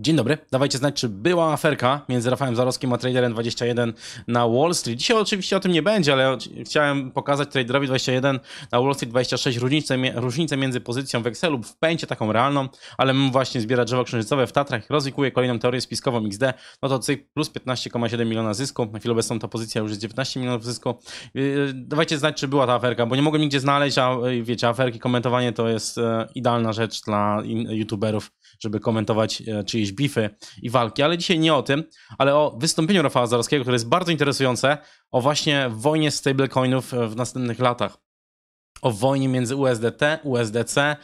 Dzień dobry. Dawajcie znać, czy była aferka między Rafałem Zarowskim a Traderem 21 na Wall Street. Dzisiaj oczywiście o tym nie będzie, ale chciałem pokazać Traderowi 21 na Wall Street 26 różnicę, różnicę między pozycją w Excelu, w pęcie taką realną, ale właśnie zbiera drzewo księżycowe w Tatrach, rozwikuje kolejną teorię spiskową XD, no to cyk plus 15,7 miliona zysku. Na chwilę obecną ta pozycja już jest 19 milionów zysku. Yy, dawajcie znać, czy była ta aferka, bo nie mogłem nigdzie znaleźć, a yy, wiecie, aferki, komentowanie to jest yy, idealna rzecz dla youtuberów, żeby komentować czyjeś jakieś bify i walki, ale dzisiaj nie o tym, ale o wystąpieniu Rafała Zarowskiego, które jest bardzo interesujące, o właśnie wojnie stablecoinów w następnych latach o wojnie między USDT, USDC e,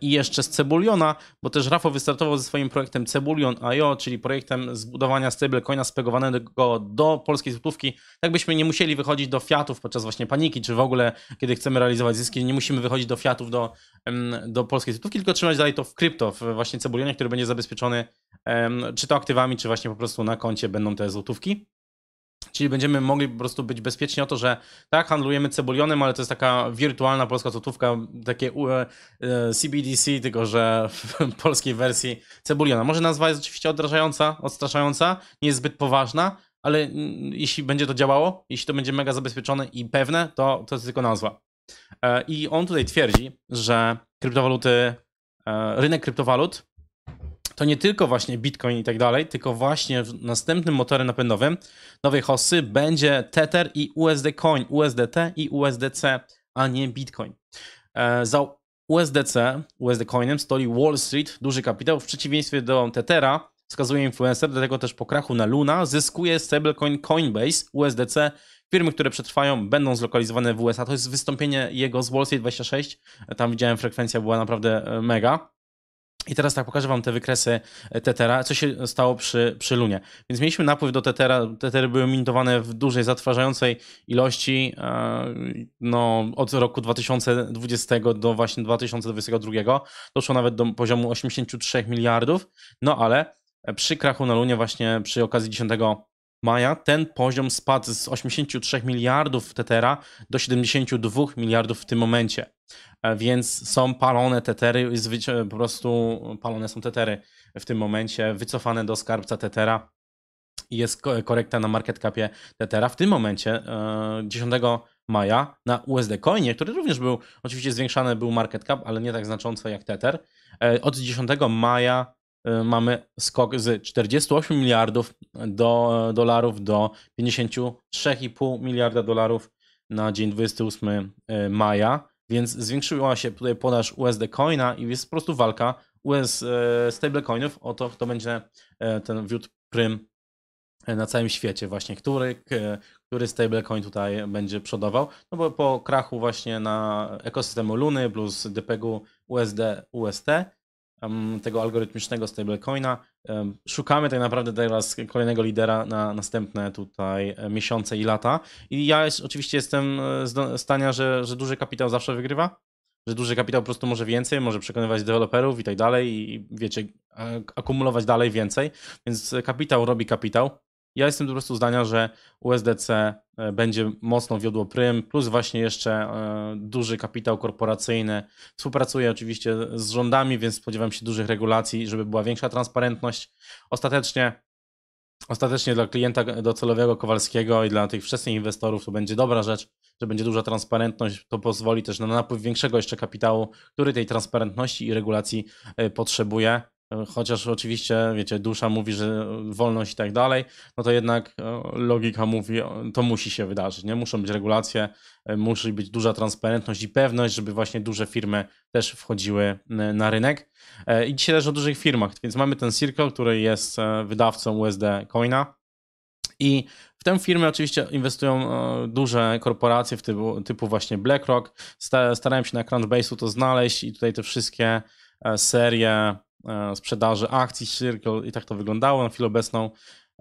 i jeszcze z Cebuliona, bo też Rafał wystartował ze swoim projektem Cebulion.io, czyli projektem zbudowania stablecoina spegowanego do polskiej złotówki, tak byśmy nie musieli wychodzić do fiatów podczas właśnie paniki, czy w ogóle kiedy chcemy realizować zyski, nie musimy wychodzić do fiatów do, do polskiej złotówki, tylko trzymać dalej to w krypto, w właśnie Cebulionie, który będzie zabezpieczony czy to aktywami, czy właśnie po prostu na koncie będą te złotówki. Czyli będziemy mogli po prostu być bezpieczni o to, że tak, handlujemy cebulionem, ale to jest taka wirtualna polska złotówka, takie CBDC, e, tylko że w polskiej wersji cebuliona. Może nazwa jest oczywiście odrażająca, odstraszająca, nie jest zbyt poważna, ale mm, jeśli będzie to działało, jeśli to będzie mega zabezpieczone i pewne, to to jest tylko nazwa. E, I on tutaj twierdzi, że kryptowaluty, e, rynek kryptowalut to nie tylko właśnie Bitcoin i tak dalej, tylko właśnie w następnym motorem napędowym nowej hossy będzie Tether i USD Coin, USDT i USDC, a nie Bitcoin. E, za USDC, USD Coinem stoi Wall Street, duży kapitał, w przeciwieństwie do Tethera, wskazuje influencer, dlatego też po krachu na Luna zyskuje stablecoin Coinbase, USDC, firmy, które przetrwają, będą zlokalizowane w USA. To jest wystąpienie jego z Wall Street 26. E, tam widziałem, frekwencja była naprawdę e, mega. I teraz tak, pokażę wam te wykresy e, Tetera, co się stało przy, przy Lunie. Więc mieliśmy napływ do Tetera, Tetery były mintowane w dużej, zatrważającej ilości e, no, od roku 2020 do właśnie 2022. Doszło nawet do poziomu 83 miliardów, no ale e, przy krachu na Lunie właśnie przy okazji 10 maja ten poziom spadł z 83 miliardów Tetera do 72 miliardów w tym momencie. E, więc są palone Tetery, e, po prostu palone są Tetery w tym momencie, wycofane do skarbca Tetera. Jest korekta na market capie Tetera. W tym momencie 10 e, maja na USD Coinie, który również był, oczywiście zwiększany był market cap, ale nie tak znacząco jak Tether. Od 10 maja Y, mamy skok z 48 miliardów do, dolarów do 53,5 miliarda dolarów na dzień 28 y, maja, więc zwiększyła się tutaj podaż USD coina i jest po prostu walka US y, stablecoinów o to, kto będzie ten wiódł prym na całym świecie właśnie, który, który stablecoin tutaj będzie przodował, no bo po krachu właśnie na ekosystemu Luny plus DPG USD UST tego algorytmicznego stablecoina. Szukamy tak naprawdę teraz kolejnego lidera na następne tutaj e, miesiące i lata. I ja oczywiście jestem e, zdania, że, że duży kapitał zawsze wygrywa, że duży kapitał po prostu może więcej, może przekonywać deweloperów i tak dalej i wiecie, akumulować dalej więcej. Więc kapitał robi kapitał. Ja jestem po prostu zdania, że USDC e, będzie mocno wiodło prym, plus właśnie jeszcze e, duży kapitał korporacyjny. Współpracuję oczywiście z rządami, więc spodziewam się dużych regulacji, żeby była większa transparentność. Ostatecznie Ostatecznie dla klienta docelowego Kowalskiego i dla tych wszystkich inwestorów to będzie dobra rzecz, że będzie duża transparentność. To pozwoli też na napływ większego jeszcze kapitału, który tej transparentności i regulacji e, potrzebuje chociaż oczywiście, wiecie, dusza mówi, że wolność i tak dalej, no to jednak e, logika mówi, e, to musi się wydarzyć, nie? Muszą być regulacje, e, musi być duża transparentność i pewność, żeby właśnie duże firmy też wchodziły na rynek. I dzisiaj też o dużych firmach, więc mamy ten Circle, który jest wydawcą USD Coina, i w tę firmę oczywiście inwestują duże korporacje w typu, typu właśnie BlackRock. Starałem się na Crunchbase'u to znaleźć i tutaj te wszystkie serie E, sprzedaży akcji Circle i tak to wyglądało na chwilę obecną.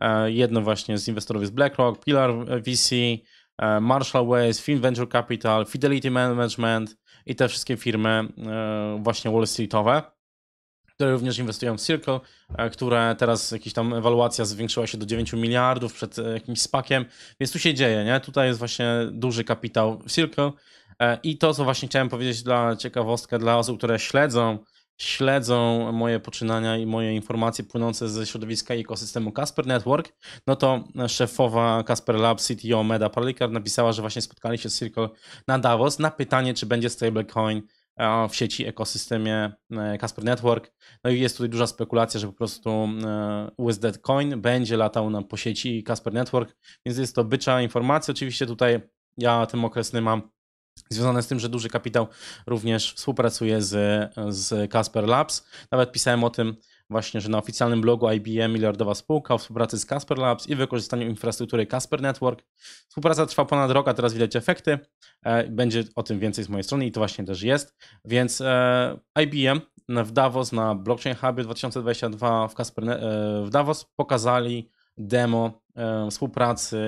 E, jedno właśnie z inwestorów jest BlackRock, Pilar VC, e, Marshall Ways, Fin Venture Capital, Fidelity Management i te wszystkie firmy właśnie Wall Streetowe, które również inwestują w Circle, które teraz jakaś tam ewaluacja zwiększyła się do 9 miliardów przed jakimś spakiem, więc tu się dzieje, nie? Tutaj jest właśnie duży kapitał w Circle i to, co właśnie chciałem powiedzieć dla ciekawostka dla osób, które śledzą śledzą moje poczynania i moje informacje płynące ze środowiska i ekosystemu Casper Network, no to szefowa Casper Lab CTO Meda Parlikar napisała, że właśnie spotkali się z Circle na Davos na pytanie, czy będzie stablecoin e, w sieci, ekosystemie e, Casper Network. No i jest tutaj duża spekulacja, że po prostu e, USD Coin będzie latał nam po sieci Casper Network, więc jest to bycza informacja. Oczywiście tutaj ja ten okres nie mam związane z tym, że duży kapitał również współpracuje z, z Casper Labs. Nawet pisałem o tym właśnie, że na oficjalnym blogu IBM miliardowa spółka o współpracy z Casper Labs i wykorzystaniu infrastruktury Casper Network. Współpraca trwa ponad rok, a teraz widać efekty. E, będzie o tym więcej z mojej strony i to właśnie też jest. Więc e, IBM w Davos na Blockchain Hubie 2022 w, e, w Davos pokazali demo współpracy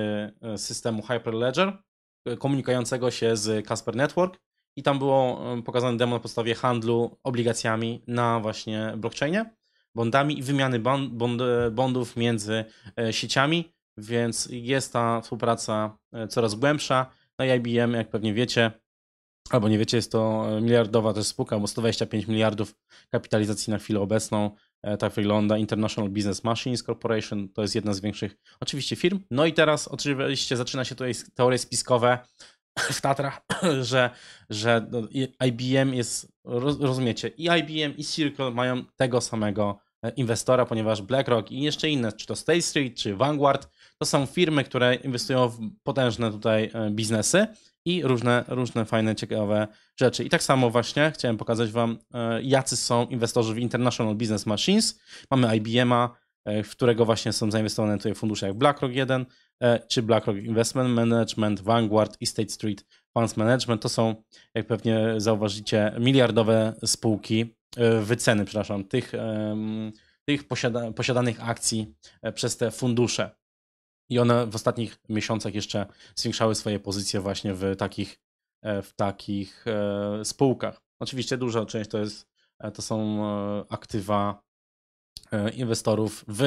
systemu Hyperledger komunikującego się z Casper Network i tam było pokazane demo na podstawie handlu obligacjami na właśnie blockchainie, bondami i wymiany bond, bond, e, bondów między e, sieciami, więc jest ta współpraca e, coraz głębsza. No i IBM, jak pewnie wiecie, albo nie wiecie, jest to miliardowa też spółka, bo 125 miliardów kapitalizacji na chwilę obecną, E, tak wygląda International Business Machines Corporation, to jest jedna z większych oczywiście firm. No i teraz oczywiście zaczyna się tutaj teorie spiskowe w Tatrach, że, że no, IBM jest, rozumiecie, i IBM i Circle mają tego samego e, inwestora, ponieważ BlackRock i jeszcze inne, czy to State Street, czy Vanguard, to są firmy, które inwestują w potężne tutaj e, biznesy i różne, różne fajne, ciekawe rzeczy. I tak samo właśnie chciałem pokazać Wam, e, jacy są inwestorzy w International Business Machines. Mamy IBM-a, e, w którego właśnie są zainwestowane tutaj fundusze jak BlackRock 1, e, czy BlackRock Investment Management, Vanguard i State Street Funds Management. To są, jak pewnie zauważycie, miliardowe spółki, wyceny, przepraszam, tych, tych posiada, posiadanych akcji przez te fundusze. I one w ostatnich miesiącach jeszcze zwiększały swoje pozycje właśnie w takich, e, w takich e, spółkach. Oczywiście duża część to, jest, e, to są aktywa inwestorów w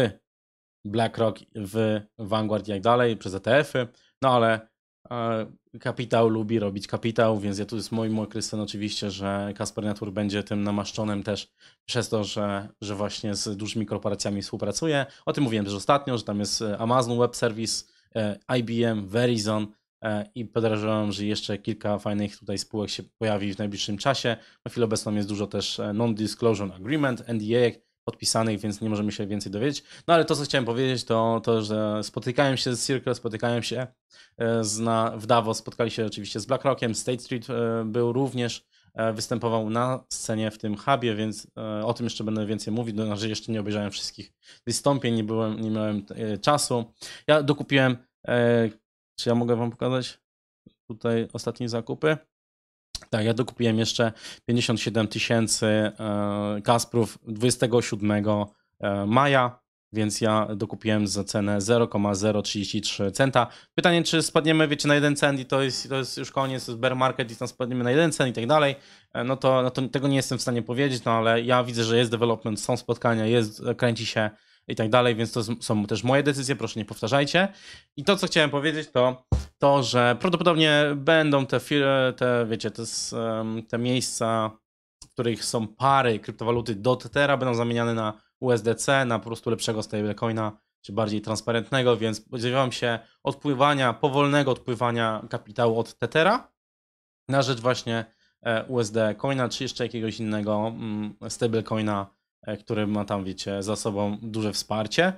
BlackRock, w Vanguard i tak dalej, przez ETF-y, no ale a kapitał lubi robić kapitał, więc ja tu jest moim okrysem oczywiście, że Kasper Natur będzie tym namaszczonym też przez to, że, że właśnie z dużymi korporacjami współpracuje. O tym mówiłem też ostatnio, że tam jest e, Amazon Web Service, e, IBM, Verizon e, i podejrzewam, że jeszcze kilka fajnych tutaj spółek się pojawi w najbliższym czasie. Na chwilę obecną jest dużo też non-disclosure agreement, NDA, podpisanych, więc nie możemy się więcej dowiedzieć. No ale to, co chciałem powiedzieć, to to, że spotykałem się z Circle, spotykałem się e, z, na, w Davos, spotkali się oczywiście z BlackRockiem, State Street e, był również, e, występował na scenie w tym hubie, więc o tym jeszcze będę więcej mówić, no, że jeszcze nie obejrzałem wszystkich wystąpień, nie, byłem, nie miałem czasu. Ja dokupiłem, czy ja mogę wam pokazać tutaj ostatnie zakupy? Tak, ja dokupiłem jeszcze 57 tysięcy e, Kasprów 27 e, maja, więc ja dokupiłem za cenę 0,033 centa. Pytanie, czy spadniemy, wiecie, na jeden cent i to jest, to jest już koniec, to jest bear market i tam spadniemy na jeden cent i tak dalej, e, no to, no to tego nie jestem w stanie powiedzieć, no ale ja widzę, że jest development, są spotkania, jest, kręci się i tak dalej, więc to są też moje decyzje, proszę nie powtarzajcie. I to, co chciałem powiedzieć, to to, że prawdopodobnie będą te, te wiecie, te, te miejsca, w których są pary kryptowaluty do Tethera, będą zamieniane na USDC, na po prostu lepszego stablecoina, czy bardziej transparentnego, więc spodziewam się odpływania, powolnego odpływania kapitału od Tethera na rzecz właśnie e, USD Coina, czy jeszcze jakiegoś innego mm, stablecoina, E, który ma tam, wiecie, za sobą duże wsparcie.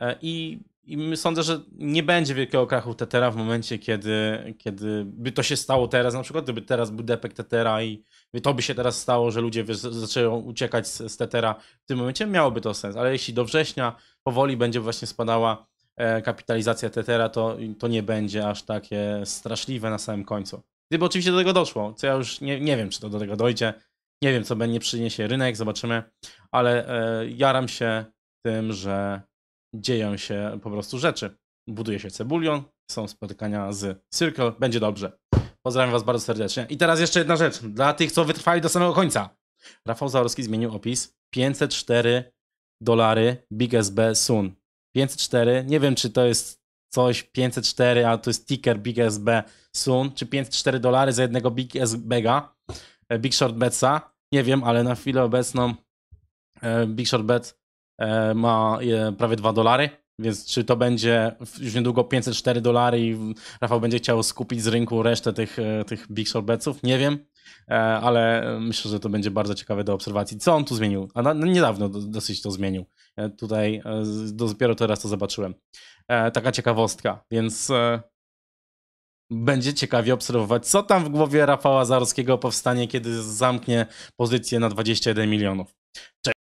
E, I, i sądzę, że nie będzie wielkiego krachu Tetera w momencie, kiedy, kiedy by to się stało teraz, na przykład gdyby teraz był depek Tetera i to by się teraz stało, że ludzie zaczęli uciekać z, z Tetera w tym momencie, miałoby to sens, ale jeśli do września powoli będzie właśnie spadała e, kapitalizacja Tetera, to, to nie będzie aż takie straszliwe na samym końcu. Gdyby oczywiście do tego doszło, co ja już nie, nie wiem, czy to do tego dojdzie, nie wiem, co będzie przyniesie rynek, zobaczymy, ale e, jaram się tym, że dzieją się po prostu rzeczy. Buduje się cebulion, są spotkania z Circle, będzie dobrze. Pozdrawiam Was bardzo serdecznie. I teraz jeszcze jedna rzecz dla tych, co wytrwali do samego końca. Rafał Zaorski zmienił opis. 504 dolary Big SB Sun. 504, nie wiem czy to jest coś 504, a to jest ticker Big SB Sun, czy 504 dolary za jednego Big SB'ga. E, Big Short Betsa. Nie wiem, ale na chwilę obecną e, Big Short Bet e, ma prawie 2 dolary. Więc czy to będzie już niedługo 504 dolary i Rafał będzie chciał skupić z rynku resztę tych, tych Big Short Betsów? Nie wiem, ale myślę, że to będzie bardzo ciekawe do obserwacji. Co on tu zmienił? A no, niedawno dosyć to zmienił. Tutaj dopiero teraz to zobaczyłem. Taka ciekawostka, więc będzie ciekawie obserwować, co tam w głowie Rafała Zarowskiego powstanie, kiedy zamknie pozycję na 21 milionów. Cześć.